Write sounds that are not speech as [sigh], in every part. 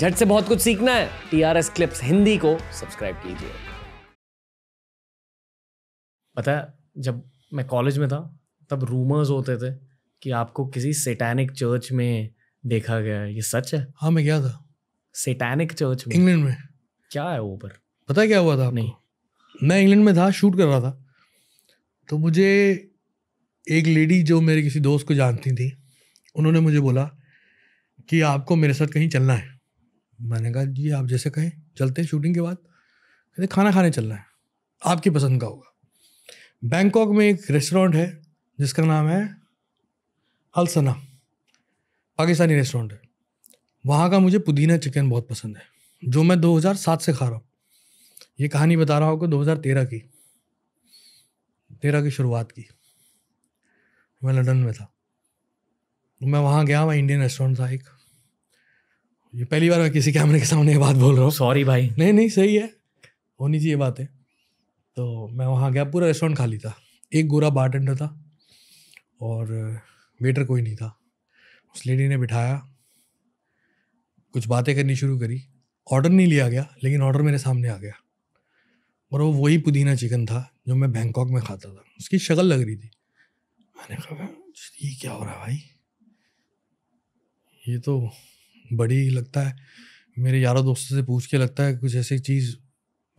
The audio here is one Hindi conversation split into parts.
झट से बहुत कुछ सीखना है T R S clips Hindi को सब्सक्राइब कीजिए पता है जब मैं कॉलेज में था तब रूमर्स होते थे कि आपको किसी सेटैनिक चर्च में देखा गया है ये सच है हाँ मैं गया था सेटैनिक चर्च में इंग्लैंड में क्या है ऊपर पता है क्या हुआ था नहीं मैं इंग्लैंड में था शूट कर रहा था तो मुझे एक लेडी जो मेरे किसी दोस्त को जानती थी उन्होंने मुझे बोला कि आपको मेरे साथ कहीं चलना है मैंने कहा जी आप जैसे कहें चलते हैं शूटिंग के बाद कहते खाना खाने चलना है आपकी पसंद का होगा बैंकॉक में एक रेस्टोरेंट है जिसका नाम है अलसना पाकिस्तानी रेस्टोरेंट है वहाँ का मुझे पुदीना चिकन बहुत पसंद है जो मैं 2007 से खा रहा हूँ ये कहानी बता रहा हूँ आपको 2013 की तेरह की शुरुआत की मैं लंदन में था मैं वहाँ गया वहाँ इंडियन रेस्टोरेंट था एक ये पहली बार मैं किसी कैमरे के सामने ये बात बोल रहा हूँ सॉरी भाई नहीं नहीं सही है होनी चाहिए बातें तो मैं वहाँ गया पूरा रेस्टोरेंट खाली था एक गोरा बारटेंडर था और वेटर कोई नहीं था उस लेडी ने बिठाया कुछ बातें करनी शुरू करी ऑर्डर नहीं लिया गया लेकिन ऑर्डर मेरे सामने आ गया और वो वही पुदीना चिकन था जो मैं बैंकॉक में खाता था उसकी शक्ल लग रही थी मैंने कहा ये क्या हो रहा है भाई ये तो बड़ी लगता है मेरे यारों दोस्तों से पूछ के लगता है कुछ ऐसी चीज़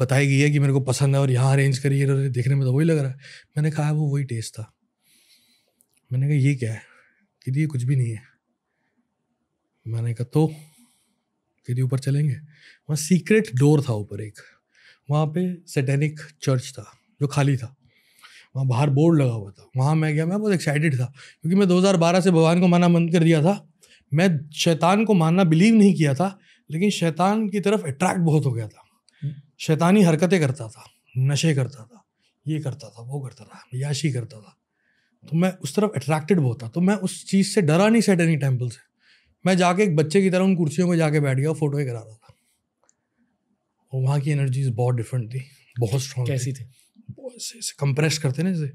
बताई गई है कि मेरे को पसंद है और यहाँ अरेंज करिए और देखने में तो वही लग रहा है मैंने कहा वो वही टेस्ट था मैंने कहा ये क्या है कि ये कुछ भी नहीं है मैंने कहा तो कि ऊपर चलेंगे वहाँ सीक्रेट डोर था ऊपर एक वहाँ पे सेटेनिक चर्च था जो खाली था वहाँ बाहर बोर्ड लगा हुआ था वहाँ मैं गया मैं बहुत एक्साइटेड था क्योंकि मैं 2012 से भगवान को माना बंद कर दिया था मैं शैतान को मानना बिलीव नहीं किया था लेकिन शैतान की तरफ अट्रैक्ट बहुत हो गया था हम्म। शैतानी हरकतें करता था नशे करता था ये करता था वो करता था याशी करता था तो मैं उस तरफ अट्रैक्टेड बहुत था तो मैं उस चीज़ से डरा नहीं सैटनी टेम्पल से मैं जाके एक बच्चे की तरह उन कुर्सियों में जाके बैठ गया और फोटो करा रहा था और वहाँ की एनर्जीज बहुत डिफरेंट थी बहुत स्ट्रॉन्ग कैसी थी, थी। कंप्रेस करते ना जैसे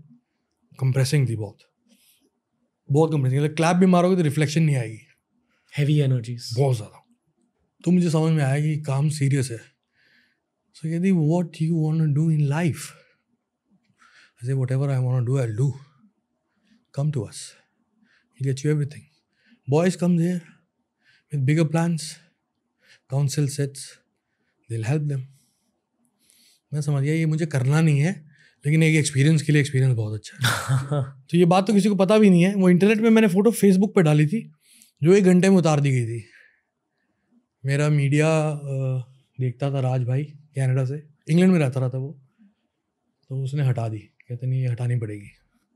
कंप्रेसिंग थी बहुत बहुत कंप्रेसिंग क्लैप मतलब भी मारोगे तो रिफ्लेक्शन नहीं आएगी हैवी एनर्जीज बहुत ज़्यादा तो मुझे समझ में आया कि काम सीरियस है सो यदि what you want do in life ऐसे whatever I want do I do to us you get you everything boys come here with bigger plans council sets deal help them. मैं समझ गया ये मुझे करना नहीं है लेकिन एक एक्सपीरियंस के लिए एक्सपीरियंस बहुत अच्छा है [laughs] तो ये बात तो किसी को पता भी नहीं है वो इंटरनेट में मैंने फ़ोटो फेसबुक पे डाली थी जो एक घंटे में उतार दी गई थी मेरा मीडिया देखता था राज भाई कैनेडा से इंग्लैंड में रहता रहा था वो तो उसने हटा दी कहते नहीं ये हटानी पड़ेगी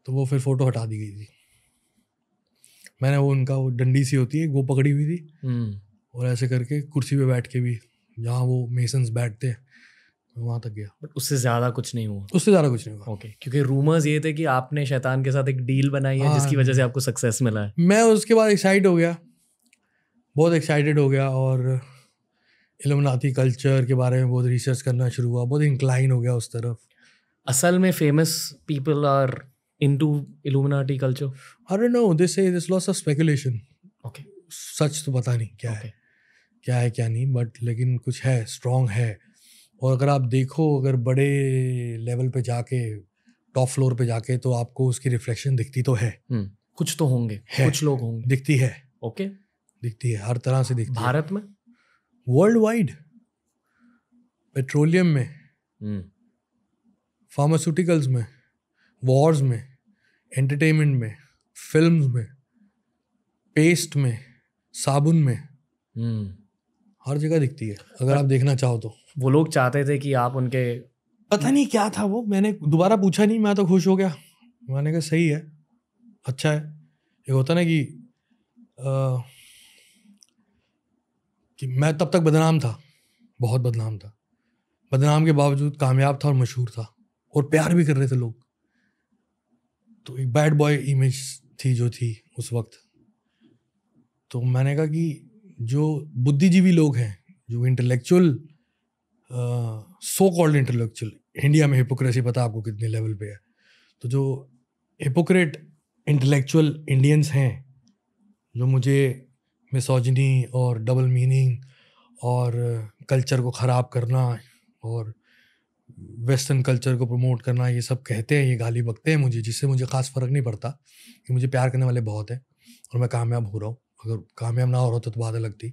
तो वो फिर फ़ोटो हटा दी गई थी मैंने वो उनका वो डंडी सी होती है वो पकड़ी हुई थी हम्म। और ऐसे करके कुर्सी पे बैठ के भी जहाँ वो मेसन्स बैठते हैं वहाँ तक गया बट उससे ज़्यादा कुछ नहीं हुआ उससे ज़्यादा कुछ नहीं हुआ ओके okay. क्योंकि रूमर्स ये थे कि आपने शैतान के साथ एक डील बनाई है हाँ। जिसकी वजह से आपको सक्सेस मिला है मैं उसके बाद एक्साइट हो गया बहुत एक्साइटेड हो गया और इलमनाती कल्चर के बारे में बहुत रिसर्च करना शुरू हुआ बहुत इंक्लाइन हो गया उस तरफ असल में famous people are into culture culture अरे no this say there's lots of such तो पता नहीं क्या okay. है क्या है क्या नहीं बट लेकिन कुछ है स्ट्रॉन्ग है और अगर आप देखो अगर बड़े लेवल पे जाके टॉप फ्लोर पे जाके तो आपको उसकी रिफ्लेक्शन दिखती तो है हम्म, कुछ तो होंगे कुछ लोग होंगे दिखती है ओके दिखती है हर तरह से दिखती भारत में वर्ल्ड वाइड पेट्रोलियम में फार्मास्यूटिकल्स हम्म। में वॉर्स में एंटरटेनमेंट में फिल्म्स में पेस्ट में साबुन में हम्म। हर जगह दिखती है अगर आप देखना चाहो तो वो लोग चाहते थे कि आप उनके पता नहीं क्या था वो मैंने दोबारा पूछा नहीं मैं तो खुश हो गया मैंने कहा सही है अच्छा है ये होता ना कि कि मैं तब तक बदनाम था बहुत बदनाम था बदनाम के बावजूद कामयाब था और मशहूर था और प्यार भी कर रहे थे लोग तो एक बैड बॉय इमेज थी जो थी उस वक्त तो मैंने कहा कि जो बुद्धिजीवी लोग हैं जो intellectual so called intellectual India में हिपोक्रेसी पता आपको कितने लेवल पे है तो जो हिपोक्रेट इंटेलेक्चुअल इंडियंस हैं जो मुझे मिसोजनी और डबल मीनिंग और कल्चर को ख़राब करना और वेस्टर्न कल्चर को प्रमोट करना ये सब कहते हैं ये गाली बकते हैं मुझे जिससे मुझे खास फ़र्क नहीं पड़ता कि मुझे प्यार करने वाले बहुत हैं और मैं कामयाब हो रहा हूँ अगर कामयाब ना हो रहा होता तो बाधा लगती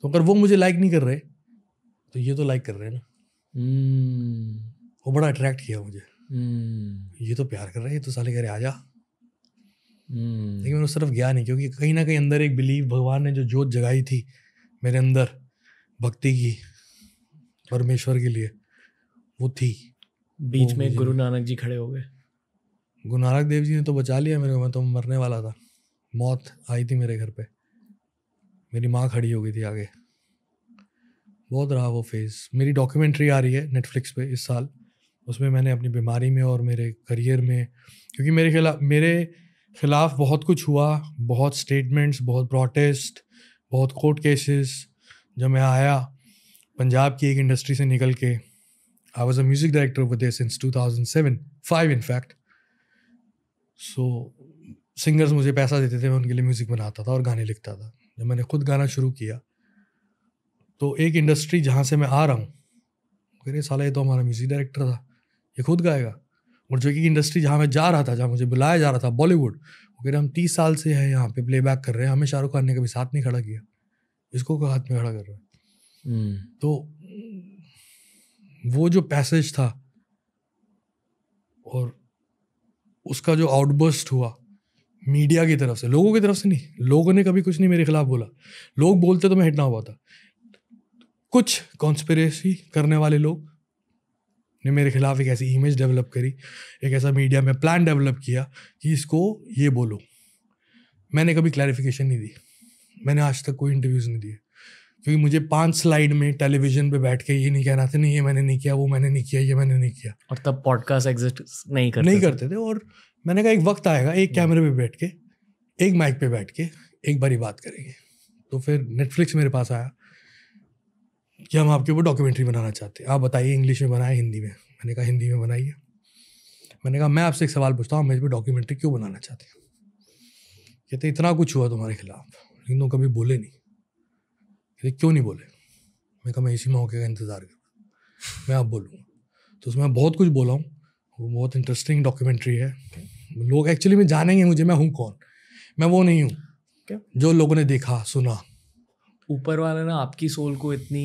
तो अगर वो मुझे लाइक नहीं कर रहे तो ये तो लाइक कर रहे हैं ना hmm. वो बड़ा अट्रैक्ट किया मुझे hmm. ये तो प्यार कर रहे हैं ये तो साले कह रहे आजा hmm. लेकिन मैं उस तरफ गया नहीं क्योंकि कहीं ना कहीं अंदर एक बिलीव भगवान ने जो जोत जगाई थी मेरे अंदर भक्ति की परमेश्वर के लिए वो थी बीच वो में गुरु नानक जी खड़े हो गए गुरु नानक देव जी ने तो बचा लिया मेरे को मैं तो मरने वाला था मौत आई थी मेरे घर पे मेरी माँ खड़ी हो गई थी आगे बहुत रहा वो फेज़ मेरी डॉक्यूमेंट्री आ रही है नेटफ्लिक्स पे इस साल उसमें मैंने अपनी बीमारी में और मेरे करियर में क्योंकि मेरे खिलाफ मेरे खिलाफ बहुत कुछ हुआ बहुत स्टेटमेंट्स बहुत प्रोटेस्ट बहुत कोर्ट केसेस जब मैं आया पंजाब की एक इंडस्ट्री से निकल के I was a music director with since seven five in fact so singers मुझे पैसा देते थे मैं उनके लिए म्यूज़िक बनाता था और गाने लिखता था जब मैंने खुद गाना शुरू किया तो एक इंडस्ट्री जहाँ से मैं आ रहा हूँ मेरे साला ये तो हमारा म्यूज़िक डायरेक्टर था ये खुद गाएगा और जो कि इंडस्ट्री जहाँ मैं जा रहा था जहाँ मुझे बुलाया जा रहा था बॉलीवुड वो कह रहे हम तीस साल से हैं यहाँ पे प्लेबैक कर रहे हैं हमें शाहरुख खान ने कभी साथ नहीं खड़ा किया इसको को हाथ में खड़ा कर रहे हैं हम्म। तो वो जो पैसेज था और उसका जो आउटबर्स्ट हुआ मीडिया की तरफ से लोगों की तरफ से नहीं लोगों ने कभी कुछ नहीं मेरे खिलाफ बोला लोग बोलते तो मैं हिट ना हुआ था कुछ कॉन्स्परेसी करने वाले लोग ने मेरे खिलाफ एक ऐसी इमेज डेवलप करी एक ऐसा मीडिया में प्लान डेवलप किया कि इसको ये बोलो मैंने कभी क्लैरिफिकेशन नहीं दी मैंने आज तक कोई इंटरव्यूज़ नहीं दिए क्योंकि मुझे पांच स्लाइड में टेलीविजन पे बैठ के ये नहीं कहना था नहीं ये मैंने नहीं किया वो मैंने नहीं किया ये मैंने नहीं किया और तब पॉडकास्ट एग्जिस्ट नहीं करते नहीं करते थे और मैंने कहा एक वक्त आएगा एक हम्म। कैमरे पे बैठ के एक माइक पे बैठ के एक बारी बात करेंगे तो फिर नेटफ्लिक्स मेरे पास आया कि हम आपके ऊपर डॉक्यूमेंट्री बनाना चाहते हैं आप बताइए इंग्लिश में बनाए हिंदी में मैंने कहा हिंदी में बनाइए मैंने कहा मैं आपसे एक सवाल पूछता हूँ मेरे पर डॉक्यूमेंट्री क्यों बनाना चाहते हैं कहते इतना कुछ हुआ तुम्हारे खिलाफ लेकिन तुम कभी बोले नहीं कहते क्यों नहीं बोले मैं कहा मैं इसी मौके का इंतज़ार कर मैं आप बोलूँगा तो उसमें बहुत कुछ बोला हूँ वो बहुत इंटरेस्टिंग डॉक्यूमेंट्री है okay. लोग एक्चुअली में जानेंगे मुझे मैं हूँ कौन मैं वो नहीं हूँ okay. जो लोगों ने देखा सुना ऊपर वाले ना आपकी सोल को इतनी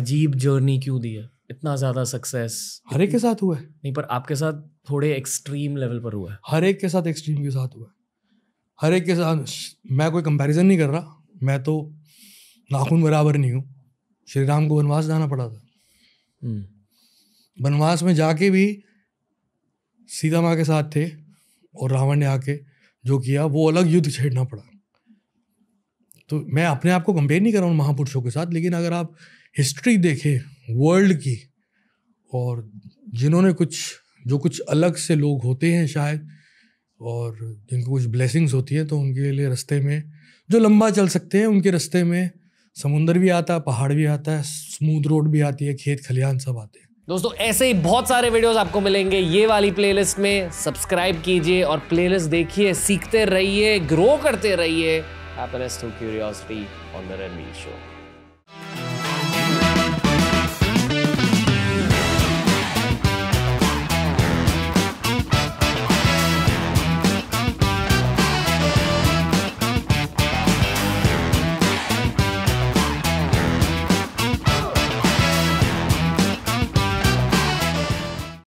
अजीब जर्नी क्यों दी है इतना ज़्यादा सक्सेस हर एक के साथ हुआ है नहीं पर आपके साथ थोड़े एक्सट्रीम लेवल पर हुआ है हर एक के साथ एक्सट्रीम के साथ हुआ है हर एक के साथ मैं कोई कंपैरिजन नहीं कर रहा मैं तो नाखून बराबर नहीं हूँ श्री राम को वनवास जाना पड़ा था हम्म। वनवास में जाके भी सीता माँ के साथ थे और रावण ने आके जो किया वो अलग युद्ध छेड़ना पड़ा तो मैं अपने आप को कंपेयर नहीं कर रहा हूँ महापुरुषों के साथ लेकिन अगर आप हिस्ट्री देखें वर्ल्ड की और जिन्होंने कुछ जो कुछ अलग से लोग होते हैं शायद और जिनको कुछ ब्लेसिंग्स होती हैं तो उनके लिए रास्ते में जो लंबा चल सकते हैं उनके रास्ते में समुंदर भी आता है पहाड़ भी आता है स्मूथ रोड भी आती है खेत खलिहान सब आते हैं दोस्तों ऐसे ही बहुत सारे वीडियोस आपको मिलेंगे ये वाली प्लेलिस्ट में सब्सक्राइब कीजिए और प्लेलिस्ट देखिए सीखते रहिए ग्रो करते रहिए happiness through curiosity on the Ranveer show